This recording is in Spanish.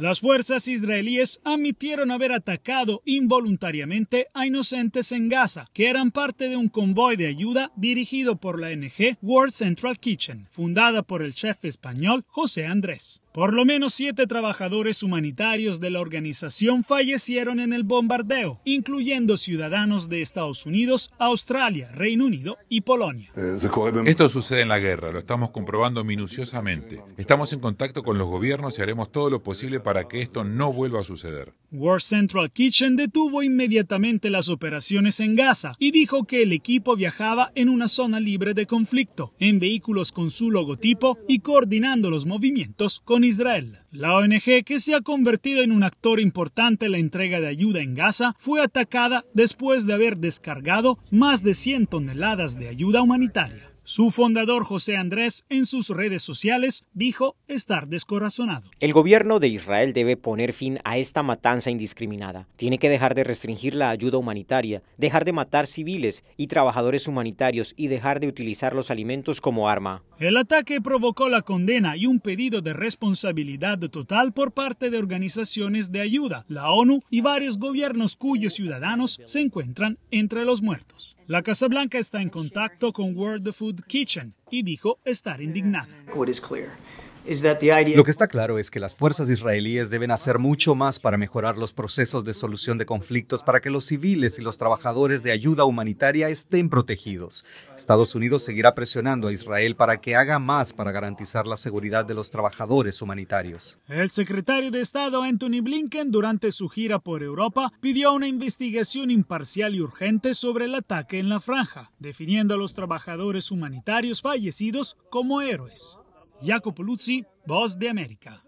Las fuerzas israelíes admitieron haber atacado involuntariamente a inocentes en Gaza, que eran parte de un convoy de ayuda dirigido por la NG World Central Kitchen, fundada por el chef español José Andrés. Por lo menos siete trabajadores humanitarios de la organización fallecieron en el bombardeo, incluyendo ciudadanos de Estados Unidos, Australia, Reino Unido y Polonia. Eh, esto sucede en la guerra, lo estamos comprobando minuciosamente. Estamos en contacto con los gobiernos y haremos todo lo posible para que esto no vuelva a suceder. World Central Kitchen detuvo inmediatamente las operaciones en Gaza y dijo que el equipo viajaba en una zona libre de conflicto, en vehículos con su logotipo y coordinando los movimientos con Israel. La ONG, que se ha convertido en un actor importante en la entrega de ayuda en Gaza, fue atacada después de haber descargado más de 100 toneladas de ayuda humanitaria. Su fundador José Andrés en sus redes sociales dijo estar descorazonado. El gobierno de Israel debe poner fin a esta matanza indiscriminada. Tiene que dejar de restringir la ayuda humanitaria, dejar de matar civiles y trabajadores humanitarios y dejar de utilizar los alimentos como arma. El ataque provocó la condena y un pedido de responsabilidad total por parte de organizaciones de ayuda, la ONU y varios gobiernos cuyos ciudadanos se encuentran entre los muertos. La Casa Blanca está en contacto con World Food Kitchen. I dico e stare indignata. What is clear Lo que está claro es que las fuerzas israelíes deben hacer mucho más para mejorar los procesos de solución de conflictos para que los civiles y los trabajadores de ayuda humanitaria estén protegidos. Estados Unidos seguirá presionando a Israel para que haga más para garantizar la seguridad de los trabajadores humanitarios. El secretario de Estado Anthony Blinken durante su gira por Europa pidió una investigación imparcial y urgente sobre el ataque en la franja, definiendo a los trabajadores humanitarios fallecidos como héroes. Jacopo Luzzi, Voz de America.